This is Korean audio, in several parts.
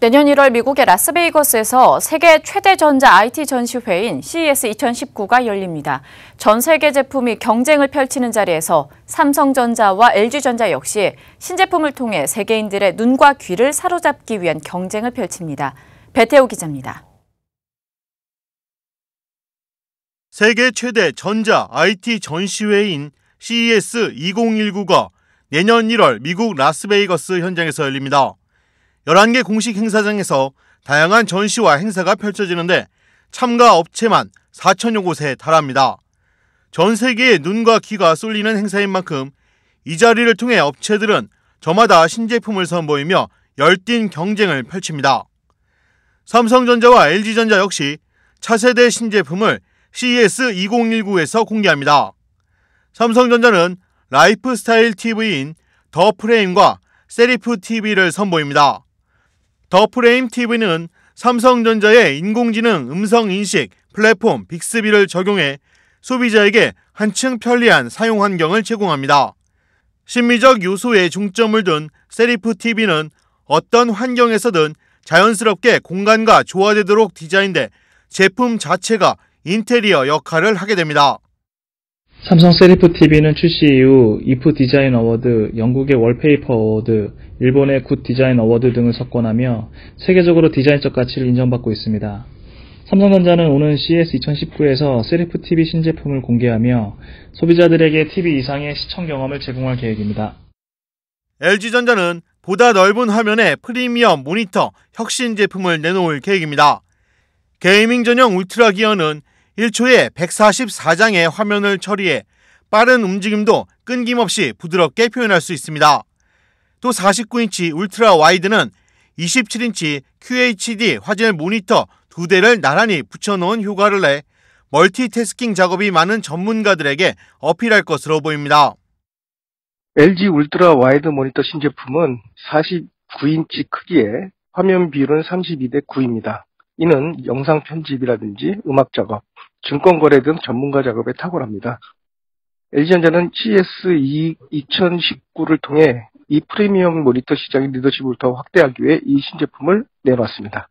내년 1월 미국의 라스베이거스에서 세계 최대 전자 IT 전시회인 CES 2019가 열립니다. 전 세계 제품이 경쟁을 펼치는 자리에서 삼성전자와 LG전자 역시 신제품을 통해 세계인들의 눈과 귀를 사로잡기 위한 경쟁을 펼칩니다. 배태호 기자입니다. 세계 최대 전자 IT 전시회인 CES 2019가 내년 1월 미국 라스베이거스 현장에서 열립니다. 11개 공식 행사장에서 다양한 전시와 행사가 펼쳐지는데 참가 업체만 4천여 곳에 달합니다. 전세계의 눈과 귀가 쏠리는 행사인 만큼 이 자리를 통해 업체들은 저마다 신제품을 선보이며 열띤 경쟁을 펼칩니다. 삼성전자와 LG전자 역시 차세대 신제품을 CES 2019에서 공개합니다. 삼성전자는 라이프스타일 TV인 더 프레임과 세리프 TV를 선보입니다. 더 프레임 TV는 삼성전자의 인공지능 음성 인식 플랫폼 빅스비를 적용해 소비자에게 한층 편리한 사용 환경을 제공합니다. 심미적 요소에 중점을 둔 세리프 TV는 어떤 환경에서든 자연스럽게 공간과 조화되도록 디자인돼 제품 자체가 인테리어 역할을 하게 됩니다. 삼성 세리프 TV는 출시 이후 이프 디자인 어워드, 영국의 월페이퍼 어워드, 일본의 굿 디자인 어워드 등을 석권하며 세계적으로 디자인적 가치를 인정받고 있습니다. 삼성전자는 오는 CS 2019에서 세리프 TV 신제품을 공개하며 소비자들에게 TV 이상의 시청 경험을 제공할 계획입니다. LG전자는 보다 넓은 화면에 프리미엄 모니터 혁신 제품을 내놓을 계획입니다. 게이밍 전용 울트라 기어는 1초에 144장의 화면을 처리해 빠른 움직임도 끊김없이 부드럽게 표현할 수 있습니다. 또 49인치 울트라 와이드는 27인치 QHD 화질 모니터 두 대를 나란히 붙여놓은 효과를 내 멀티태스킹 작업이 많은 전문가들에게 어필할 것으로 보입니다. LG 울트라 와이드 모니터 신제품은 49인치 크기에 화면 비율은 32대 9입니다. 이는 영상 편집이라든지 음악 작업, 증권 거래 등 전문가 작업에 탁월합니다. LG전자는 CS 2019를 통해 이 프리미엄 모니터 시장의 리더십을 더 확대하기 위해 이 신제품을 내놨습니다.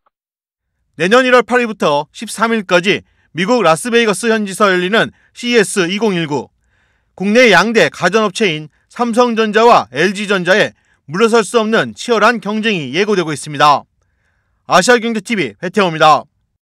내년 1월 8일부터 13일까지 미국 라스베이거스 현지서 열리는 c s 2019. 국내 양대 가전업체인 삼성전자와 LG전자의 물러설 수 없는 치열한 경쟁이 예고되고 있습니다. 아시아경제TV 배태호입니다.